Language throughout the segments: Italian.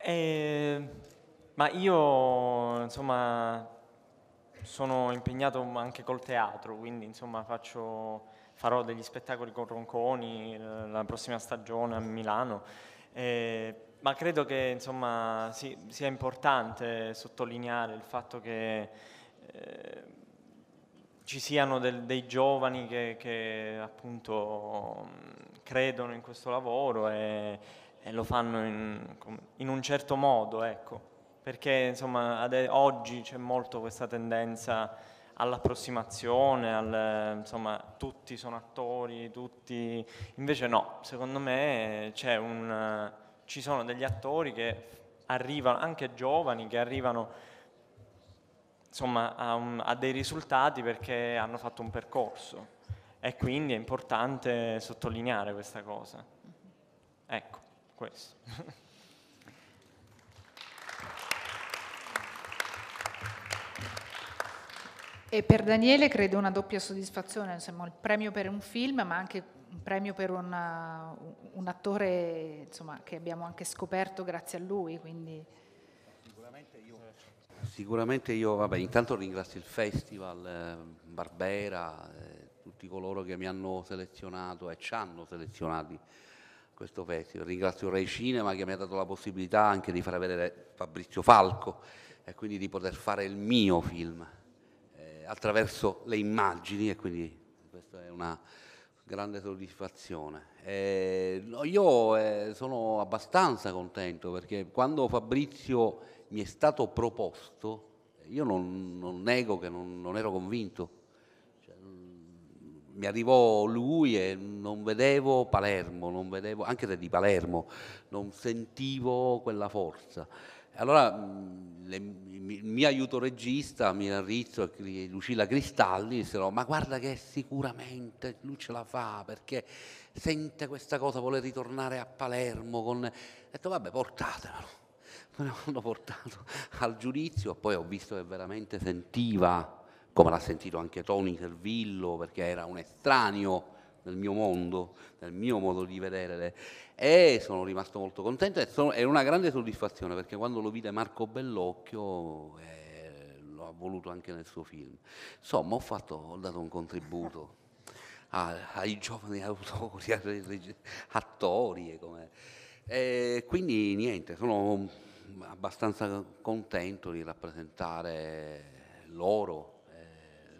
Eh, ma io, insomma, sono impegnato anche col teatro, quindi insomma faccio, farò degli spettacoli con Ronconi eh, la prossima stagione a Milano. Eh, ma credo che insomma, si, sia importante sottolineare il fatto che eh, ci siano del, dei giovani che, che appunto credono in questo lavoro e, e lo fanno in, in un certo modo, ecco, perché insomma, ad, oggi c'è molto questa tendenza all'approssimazione, al, insomma tutti sono attori, tutti... invece no, secondo me eh, un, ci sono degli attori che arrivano, anche giovani, che arrivano insomma, a, a dei risultati perché hanno fatto un percorso e quindi è importante sottolineare questa cosa. Ecco questo. E per Daniele credo una doppia soddisfazione, insomma, il premio per un film, ma anche un premio per una, un attore insomma, che abbiamo anche scoperto grazie a lui. Quindi... Sicuramente io, sicuramente io vabbè, intanto ringrazio il festival, eh, Barbera, eh, tutti coloro che mi hanno selezionato e ci hanno selezionati questo festival. Ringrazio Rai Cinema che mi ha dato la possibilità anche di far vedere Fabrizio Falco e quindi di poter fare il mio film eh, attraverso le immagini e quindi questa è una grande soddisfazione. Eh, io eh, sono abbastanza contento perché quando Fabrizio mi è stato proposto, io non, non nego che non, non ero convinto, mi arrivò lui e non vedevo Palermo, non vedevo, anche se di Palermo, non sentivo quella forza. Allora mm, le, il mio aiuto regista, Mina Rizzo e Lucilla Cristalli dissero ma guarda che sicuramente lui ce la fa perché sente questa cosa, vuole ritornare a Palermo con... Ho detto vabbè portatemelo, me l'hanno portato al giudizio, e poi ho visto che veramente sentiva come l'ha sentito anche Tony Servillo, perché era un estraneo nel mio mondo, nel mio modo di vedere. E sono rimasto molto contento e sono, è una grande soddisfazione perché quando lo vide Marco Bellocchio eh, lo ha voluto anche nel suo film. Insomma, ho, fatto, ho dato un contributo a, ai giovani autori, a, attori. E come, e quindi niente, sono abbastanza contento di rappresentare loro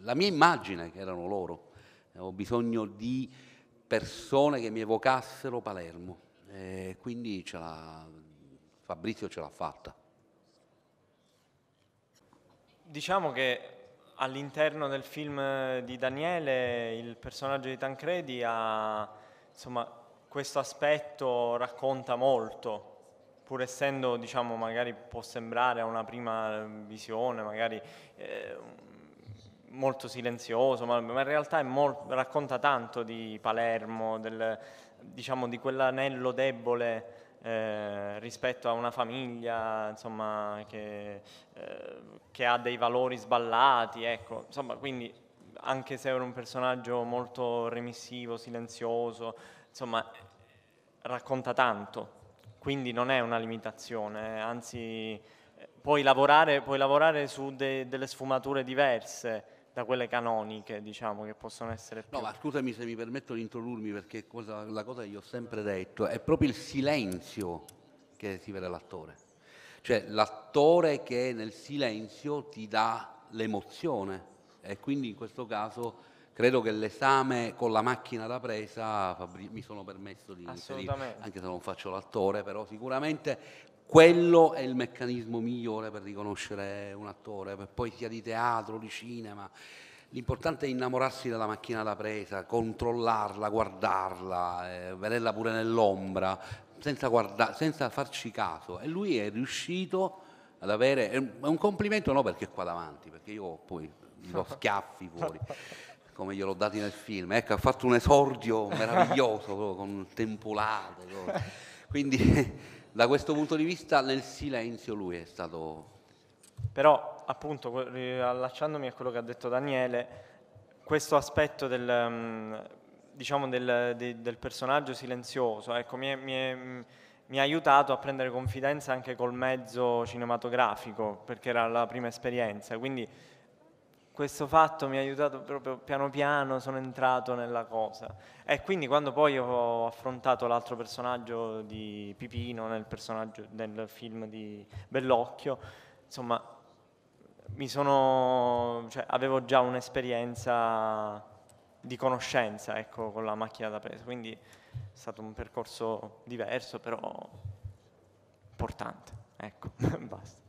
la mia immagine che erano loro, avevo eh, bisogno di persone che mi evocassero Palermo, e quindi ce Fabrizio ce l'ha fatta. Diciamo che all'interno del film di Daniele il personaggio di Tancredi ha, insomma, questo aspetto racconta molto, pur essendo, diciamo, magari può sembrare a una prima eh, visione, magari eh, molto silenzioso, ma, ma in realtà molto, racconta tanto di Palermo, del, diciamo, di quell'anello debole eh, rispetto a una famiglia insomma, che, eh, che, ha dei valori sballati, ecco. insomma, quindi anche se era un personaggio molto remissivo, silenzioso, insomma, racconta tanto, quindi non è una limitazione, eh, anzi eh, puoi lavorare, puoi lavorare su de, delle sfumature diverse da quelle canoniche, diciamo, che possono essere più... No, ma scusami se mi permetto di introdurmi perché cosa, la cosa che io ho sempre detto è proprio il silenzio che si vede l'attore. Cioè l'attore che nel silenzio ti dà l'emozione e quindi in questo caso credo che l'esame con la macchina da presa Fabri- mi sono permesso di inserire, anche se non faccio l'attore, però sicuramente quello è il meccanismo migliore per riconoscere un attore, per poi sia di teatro, di cinema. L'importante è innamorarsi della macchina da presa, controllarla, guardarla, eh, vederla pure nell'ombra, senza, guarda- senza farci caso. E lui è riuscito ad avere... È un complimento no perché è qua davanti, perché io poi gli do schiaffi fuori come gliel'ho dati nel film, ecco, ha fatto un esordio meraviglioso con tempolate. Proprio. Quindi da questo punto di vista nel silenzio lui è stato... Però appunto, eh, allacciandomi a quello che ha detto Daniele, questo aspetto del, mm, diciamo, del, del personaggio silenzioso ecco, mi, è, mi, è, mm, mi ha aiutato a prendere confidenza anche col mezzo cinematografico, perché era la prima esperienza. Quindi questo fatto mi ha aiutato proprio piano piano, sono entrato nella cosa. E quindi quando poi ho affrontato l'altro personaggio di Pipino nel, nel film di Bellocchio, insomma, sono, cioè, avevo già un'esperienza di conoscenza ecco, con la macchina da peso, quindi è stato un percorso diverso, però importante. Ecco, basta.